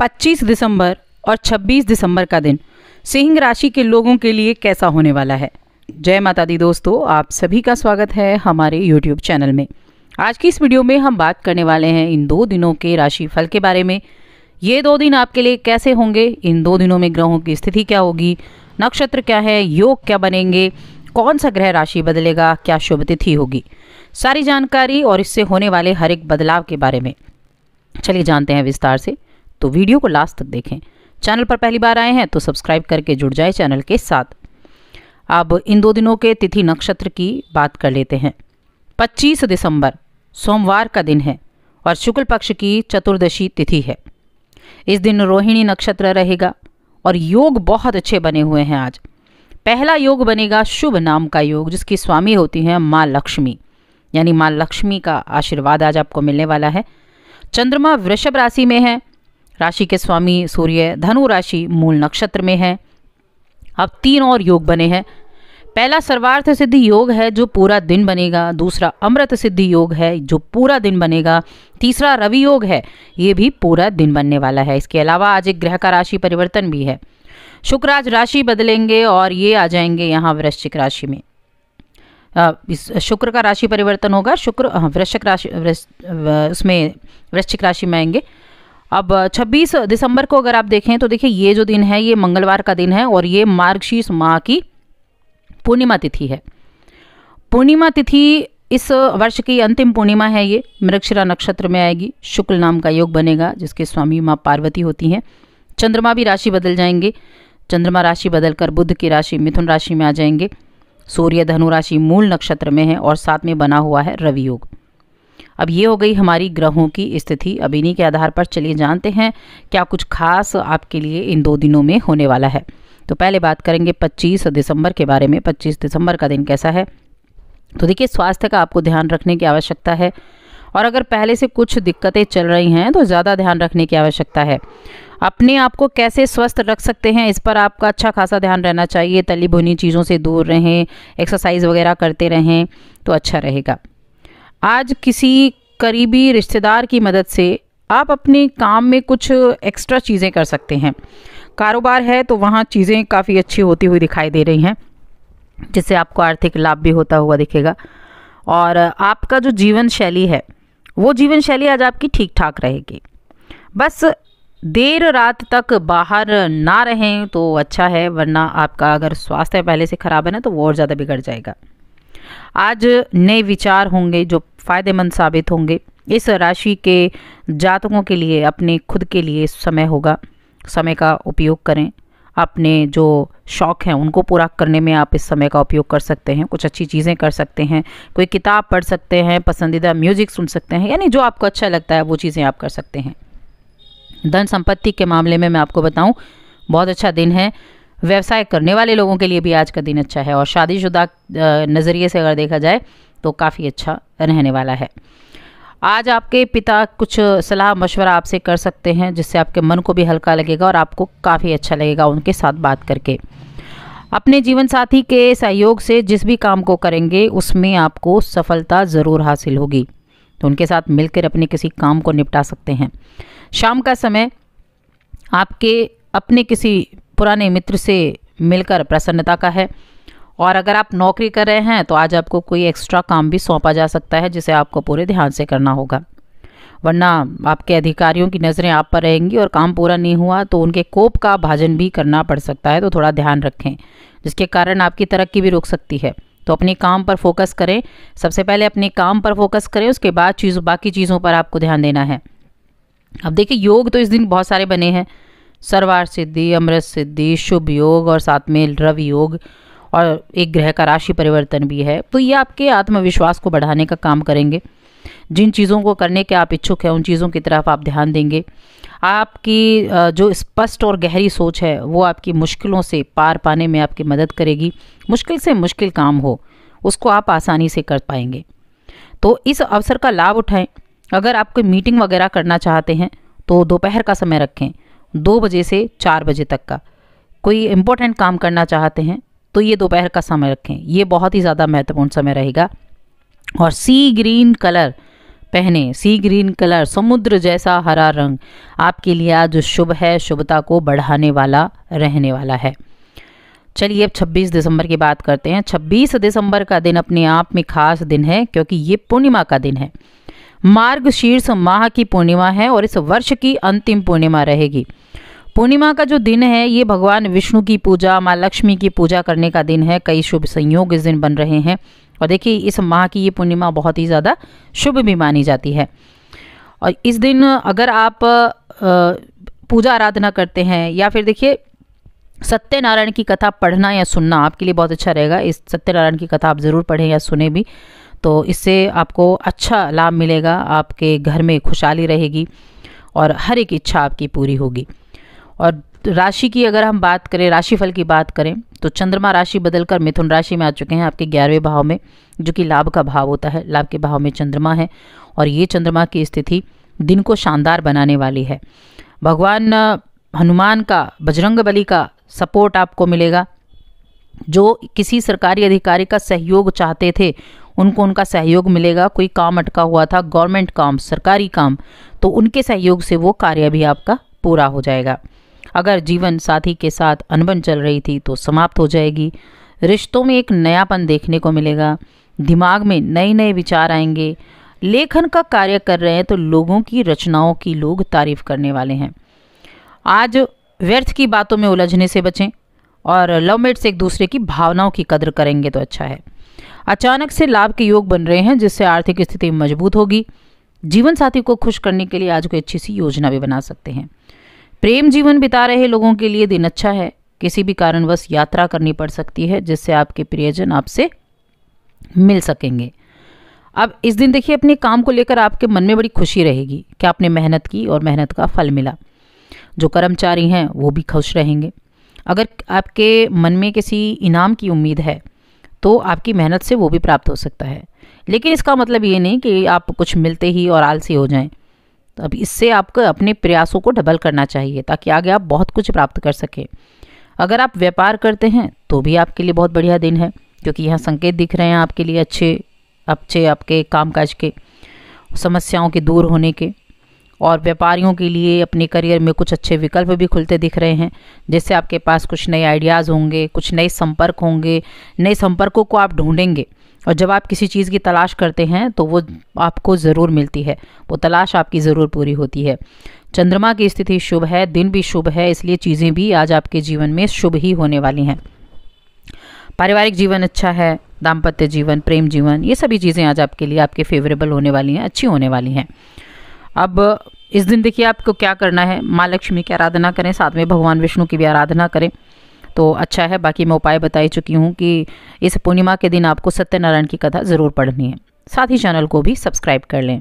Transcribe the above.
25 दिसंबर और 26 दिसंबर का दिन सिंह राशि के लोगों के लिए कैसा होने वाला है जय माता दी दोस्तों आप सभी का स्वागत है हमारे यूट्यूब चैनल में आज की इस वीडियो में हम बात करने वाले हैं इन दो दिनों के राशि फल के बारे में ये दो दिन आपके लिए कैसे होंगे इन दो दिनों में ग्रहों की स्थिति क्या होगी नक्षत्र क्या है योग क्या बनेंगे कौन सा ग्रह राशि बदलेगा क्या शुभ तिथि होगी सारी जानकारी और इससे होने वाले हर एक बदलाव के बारे में चलिए जानते हैं विस्तार से तो वीडियो को लास्ट तक देखें चैनल पर पहली बार आए हैं तो सब्सक्राइब करके जुड़ जाए चैनल के साथ अब इन दो दिनों के तिथि नक्षत्र की बात कर लेते हैं 25 दिसंबर सोमवार का दिन है और शुक्ल पक्ष की चतुर्दशी तिथि है इस दिन रोहिणी नक्षत्र रहेगा और योग बहुत अच्छे बने हुए हैं आज पहला योग बनेगा शुभ नाम का योग जिसकी स्वामी होती हैं माँ लक्ष्मी यानी माँ लक्ष्मी का आशीर्वाद आज आपको मिलने वाला है चंद्रमा वृषभ राशि में है राशि के स्वामी सूर्य धनु राशि मूल नक्षत्र में है अब तीन और योग बने हैं पहला सर्वार्थ सिद्धि योग है जो पूरा दिन बनेगा दूसरा अमृत सिद्धि योग है जो पूरा दिन बनेगा तीसरा रवि योग है ये भी पूरा दिन बनने वाला है इसके अलावा आज एक ग्रह का राशि परिवर्तन भी है शुक्र आज राशि बदलेंगे और ये आ जाएंगे यहाँ वृश्चिक राशि में इस शुक्र का राशि परिवर्तन होगा शुक्र वृश्चिक राशि उसमें वृश्चिक राशि में आएंगे अब 26 दिसंबर को अगर आप देखें तो देखिए ये जो दिन है ये मंगलवार का दिन है और ये मार्गशीर्ष माह की पूर्णिमा तिथि है पूर्णिमा तिथि इस वर्ष की अंतिम पूर्णिमा है ये मृक्षरा नक्षत्र में आएगी शुक्ल नाम का योग बनेगा जिसके स्वामी माँ पार्वती होती हैं चंद्रमा भी राशि बदल जाएंगे चंद्रमा राशि बदलकर बुद्ध की राशि मिथुन राशि में आ जाएंगे सूर्य धनु राशि मूल नक्षत्र में है और साथ में बना हुआ है रवि योग अब ये हो गई हमारी ग्रहों की स्थिति अब इन्हीं के आधार पर चलिए जानते हैं क्या कुछ खास आपके लिए इन दो दिनों में होने वाला है तो पहले बात करेंगे 25 दिसंबर के बारे में 25 दिसंबर का दिन कैसा है तो देखिए स्वास्थ्य का आपको ध्यान रखने की आवश्यकता है और अगर पहले से कुछ दिक्कतें चल रही हैं तो ज़्यादा ध्यान रखने की आवश्यकता है अपने आप को कैसे स्वस्थ रख सकते हैं इस पर आपका अच्छा खासा ध्यान रहना चाहिए तली भुनी चीज़ों से दूर रहें एक्सरसाइज वगैरह करते रहें तो अच्छा रहेगा आज किसी करीबी रिश्तेदार की मदद से आप अपने काम में कुछ एक्स्ट्रा चीज़ें कर सकते हैं कारोबार है तो वहाँ चीज़ें काफ़ी अच्छी होती हुई दिखाई दे रही हैं जिससे आपको आर्थिक लाभ भी होता हुआ दिखेगा और आपका जो जीवन शैली है वो जीवन शैली आज आपकी ठीक ठाक रहेगी बस देर रात तक बाहर ना रहें तो अच्छा है वरना आपका अगर स्वास्थ्य पहले से ख़राब है ना तो वो और ज़्यादा बिगड़ जाएगा आज नए विचार होंगे जो फ़ायदेमंद साबित होंगे इस राशि के जातकों के लिए अपने खुद के लिए समय होगा समय का उपयोग करें अपने जो शौक़ हैं उनको पूरा करने में आप इस समय का उपयोग कर सकते हैं कुछ अच्छी चीज़ें कर सकते हैं कोई किताब पढ़ सकते हैं पसंदीदा म्यूज़िक सुन सकते हैं यानी जो आपको अच्छा लगता है वो चीज़ें आप कर सकते हैं धन संपत्ति के मामले में मैं आपको बताऊं बहुत अच्छा दिन है व्यवसाय करने वाले लोगों के लिए भी आज का दिन अच्छा है और शादीशुदा नज़रिए से अगर देखा जाए तो काफ़ी अच्छा रहने वाला है आज आपके पिता कुछ सलाह मशवरा आपसे कर सकते हैं जिससे आपके मन को भी हल्का लगेगा और आपको काफ़ी अच्छा लगेगा उनके साथ बात करके अपने जीवन साथी के सहयोग से जिस भी काम को करेंगे उसमें आपको सफलता ज़रूर हासिल होगी तो उनके साथ मिलकर अपने किसी काम को निपटा सकते हैं शाम का समय आपके अपने किसी पुराने मित्र से मिलकर प्रसन्नता का है और अगर आप नौकरी कर रहे हैं तो आज आपको कोई एक्स्ट्रा काम भी सौंपा जा सकता है जिसे आपको पूरे ध्यान से करना होगा वरना आपके अधिकारियों की नज़रें आप पर रहेंगी और काम पूरा नहीं हुआ तो उनके कोप का भाजन भी करना पड़ सकता है तो थोड़ा ध्यान रखें जिसके कारण आपकी तरक्की भी रुक सकती है तो अपने काम पर फोकस करें सबसे पहले अपने काम पर फोकस करें उसके बाद चीज़ बाकी चीज़ों पर आपको ध्यान देना है अब देखिए योग तो इस दिन बहुत सारे बने हैं सर्वार सिद्धि अमृत सिद्धि शुभ योग और साथ में रवि योग और एक ग्रह का राशि परिवर्तन भी है तो ये आपके आत्मविश्वास को बढ़ाने का काम करेंगे जिन चीज़ों को करने के आप इच्छुक हैं उन चीज़ों की तरफ आप ध्यान देंगे आपकी जो स्पष्ट और गहरी सोच है वो आपकी मुश्किलों से पार पाने में आपकी मदद करेगी मुश्किल से मुश्किल काम हो उसको आप आसानी से कर पाएंगे तो इस अवसर का लाभ उठाएं अगर आप कोई मीटिंग वगैरह करना चाहते हैं तो दोपहर का समय रखें दो बजे से चार बजे तक का कोई इम्पोर्टेंट काम करना चाहते हैं तो ये दोपहर का समय रखें ये बहुत ही ज़्यादा महत्वपूर्ण समय रहेगा और सी ग्रीन कलर पहने सी ग्रीन कलर समुद्र जैसा हरा रंग आपके लिए आज शुभ है शुभता को बढ़ाने वाला रहने वाला है चलिए अब 26 दिसंबर की बात करते हैं 26 दिसंबर का दिन अपने आप में खास दिन है क्योंकि ये पूर्णिमा का दिन है मार्ग शीर्ष माह की पूर्णिमा है और इस वर्ष की अंतिम पूर्णिमा रहेगी पूर्णिमा का जो दिन है ये भगवान विष्णु की पूजा माँ लक्ष्मी की पूजा करने का दिन है कई शुभ संयोग इस दिन बन रहे हैं और देखिए इस माह की ये पूर्णिमा बहुत ही ज़्यादा शुभ भी मानी जाती है और इस दिन अगर आप पूजा आराधना करते हैं या फिर देखिए सत्यनारायण की कथा पढ़ना या सुनना आपके लिए बहुत अच्छा रहेगा इस सत्यनारायण की कथा आप ज़रूर पढ़ें या सुने भी तो इससे आपको अच्छा लाभ मिलेगा आपके घर में खुशहाली रहेगी और हर एक इच्छा आपकी पूरी होगी और राशि की अगर हम बात करें राशि फल की बात करें तो चंद्रमा राशि बदलकर मिथुन राशि में आ चुके हैं आपके ग्यारहवें भाव में जो कि लाभ का भाव होता है लाभ के भाव में चंद्रमा है और ये चंद्रमा की स्थिति दिन को शानदार बनाने वाली है भगवान हनुमान का बजरंग बली का सपोर्ट आपको मिलेगा जो किसी सरकारी अधिकारी का सहयोग चाहते थे उनको उनका सहयोग मिलेगा कोई काम अटका हुआ था गवर्नमेंट काम सरकारी काम तो उनके सहयोग से वो कार्य भी आपका पूरा हो जाएगा अगर जीवन साथी के साथ अनबन चल रही थी तो समाप्त हो जाएगी रिश्तों में एक नयापन देखने को मिलेगा दिमाग में नए नए विचार आएंगे लेखन का कार्य कर रहे हैं तो लोगों की रचनाओं की लोग तारीफ करने वाले हैं आज व्यर्थ की बातों में उलझने से बचें और लवमेट्स एक दूसरे की भावनाओं की कदर करेंगे तो अच्छा है अचानक से लाभ के योग बन रहे हैं जिससे आर्थिक स्थिति मजबूत होगी जीवन साथी को खुश करने के लिए आज कोई अच्छी सी योजना भी बना सकते हैं प्रेम जीवन बिता रहे लोगों के लिए दिन अच्छा है किसी भी कारणवश यात्रा करनी पड़ सकती है जिससे आपके प्रियजन आपसे मिल सकेंगे अब इस दिन देखिए अपने काम को लेकर आपके मन में बड़ी खुशी रहेगी कि आपने मेहनत की और मेहनत का फल मिला जो कर्मचारी हैं वो भी खुश रहेंगे अगर आपके मन में किसी इनाम की उम्मीद है तो आपकी मेहनत से वो भी प्राप्त हो सकता है लेकिन इसका मतलब ये नहीं कि आप कुछ मिलते ही और आलसी हो जाएं तो अब इससे आपको अपने प्रयासों को डबल करना चाहिए ताकि आगे आप बहुत कुछ प्राप्त कर सकें अगर आप व्यापार करते हैं तो भी आपके लिए बहुत बढ़िया दिन है क्योंकि यहाँ संकेत दिख रहे हैं आपके लिए अच्छे अच्छे आपके कामकाज के समस्याओं के दूर होने के और व्यापारियों के लिए अपने करियर में कुछ अच्छे विकल्प भी खुलते दिख रहे हैं जिससे आपके पास कुछ नए आइडियाज़ होंगे कुछ नए संपर्क होंगे नए संपर्कों को आप ढूंढेंगे और जब आप किसी चीज़ की तलाश करते हैं तो वो आपको ज़रूर मिलती है वो तलाश आपकी ज़रूर पूरी होती है चंद्रमा की स्थिति शुभ है दिन भी शुभ है इसलिए चीज़ें भी आज आपके जीवन में शुभ ही होने वाली हैं पारिवारिक जीवन अच्छा है दाम्पत्य जीवन प्रेम जीवन ये सभी चीज़ें आज आपके लिए आपके फेवरेबल होने वाली हैं अच्छी होने वाली हैं अब इस दिन देखिए आपको क्या करना है माँ लक्ष्मी की आराधना करें साथ में भगवान विष्णु की भी आराधना करें तो अच्छा है बाकी मैं उपाय बता ही चुकी हूँ कि इस पूर्णिमा के दिन आपको सत्यनारायण की कथा ज़रूर पढ़नी है साथ ही चैनल को भी सब्सक्राइब कर लें